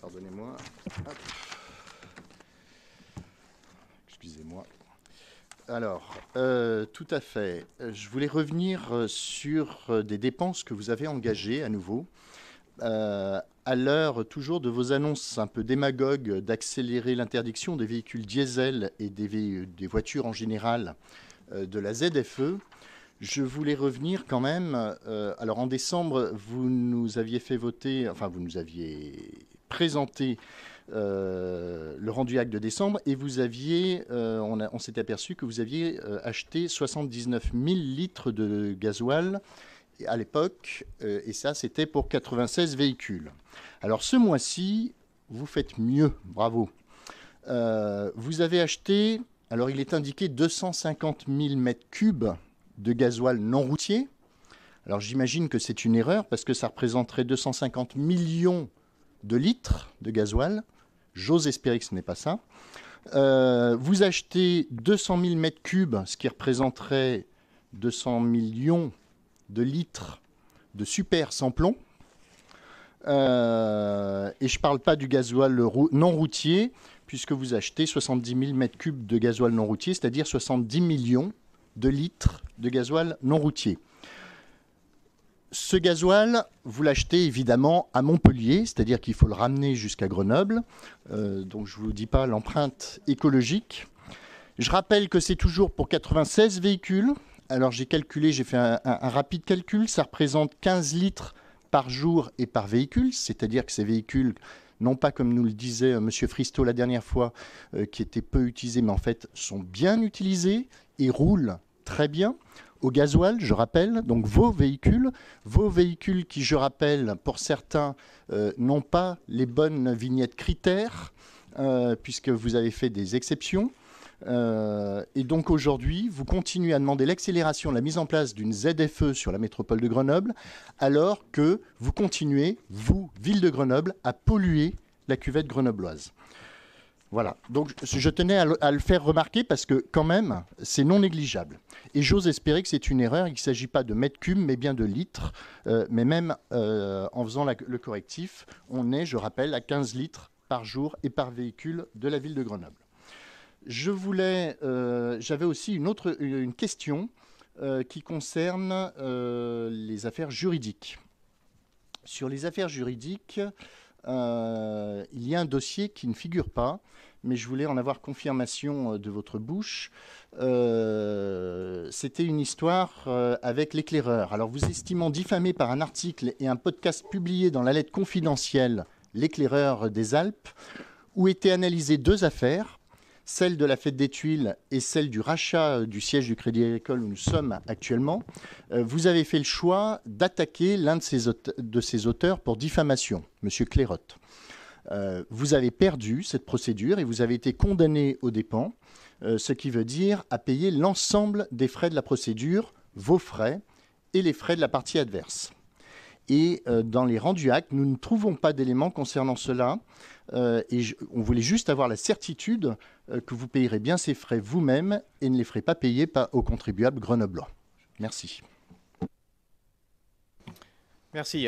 pardonnez-moi. Excusez-moi. Alors, euh, tout à fait. Je voulais revenir euh, sur euh, des dépenses que vous avez engagées à nouveau. à l'heure toujours de vos annonces un peu démagogues d'accélérer l'interdiction des véhicules diesel et des, voitures en général de la ZFE, je voulais revenir quand même. Euh, alors en décembre, vous nous aviez fait voter, enfin vous nous aviez présenté euh, le rendu acte de décembre et vous aviez, euh, on, on s'est aperçu que vous aviez acheté 79 000 litres de gasoil à l'époque, et ça c'était pour 96 véhicules. Alors ce mois-ci, vous faites mieux, bravo. vous avez acheté, alors il est indiqué 250 000 mètres cubes de gasoil non routier. Alors j'imagine que c'est une erreur parce que ça représenterait 250 millions de litres de gasoil. J'ose espérer que ce n'est pas ça. Euh, vous achetez 200 000 mètres cubes, ce qui représenterait 200 millions de litres de super sans plomb. Euh, et je ne parle pas du gasoil non routier, puisque vous achetez 70 000 mètres cubes de gasoil non routier, c'est-à-dire 70 millions de litres de gasoil non routier. Ce gasoil, vous l'achetez évidemment à Montpellier, c'est-à-dire qu'il faut le ramener jusqu'à Grenoble. Euh, donc je ne vous dis pas l'empreinte écologique. Je rappelle que c'est toujours pour 96 véhicules. Alors j'ai calculé, j'ai fait un, rapide calcul, ça représente 15 litres par jour et par véhicule, c'est-à-dire que ces véhicules, non pas comme nous le disait euh, M. Fristo la dernière fois, euh, qui étaient peu utilisés, mais en fait sont bien utilisés et roulent très bien au gasoil, je rappelle, donc vos véhicules, vos véhicules qui, je rappelle, pour certains, euh, n'ont pas les bonnes vignettes critères, euh, puisque vous avez fait des exceptions. Euh, et donc aujourd'hui, vous continuez à demander l'accélération, la mise en place d'une ZFE sur la métropole de Grenoble, alors que vous continuez, vous, ville de Grenoble, à polluer la cuvette grenobloise. Voilà, donc je tenais à le, faire remarquer parce que quand même, c'est non négligeable. Et j'ose espérer que c'est une erreur, il ne s'agit pas de mètres cubes, mais bien de litres. Euh, mais même euh, en faisant le correctif, on est, je rappelle, à 15 litres par jour et par véhicule de la ville de Grenoble. Je voulais, euh, j'avais aussi une autre une question qui concerne les affaires juridiques. Sur les affaires juridiques, euh, il y a un dossier qui ne figure pas, mais je voulais en avoir confirmation euh, de votre bouche. Euh, c'était une histoire avec l'éclaireur. Alors, vous estimant diffamé par un article et un podcast publié dans la lettre confidentielle L'éclaireur des Alpes, où étaient analysées deux affaires celle de la fête des Tuiles et celle du rachat euh, du siège du Crédit Agricole où nous sommes actuellement, euh, vous avez fait le choix d'attaquer l'un de, ces auteurs, pour diffamation, Monsieur Clérotte. Euh, vous avez perdu cette procédure et vous avez été condamné aux dépens, ce qui veut dire à payer l'ensemble des frais de la procédure, vos frais et les frais de la partie adverse. Et euh, dans les rendus actes, nous ne trouvons pas d'éléments concernant cela. Euh, et on voulait juste avoir la certitude euh, que vous payerez bien ces frais vous-même et ne les ferez pas payer aux contribuables grenoblois. Merci. Merci.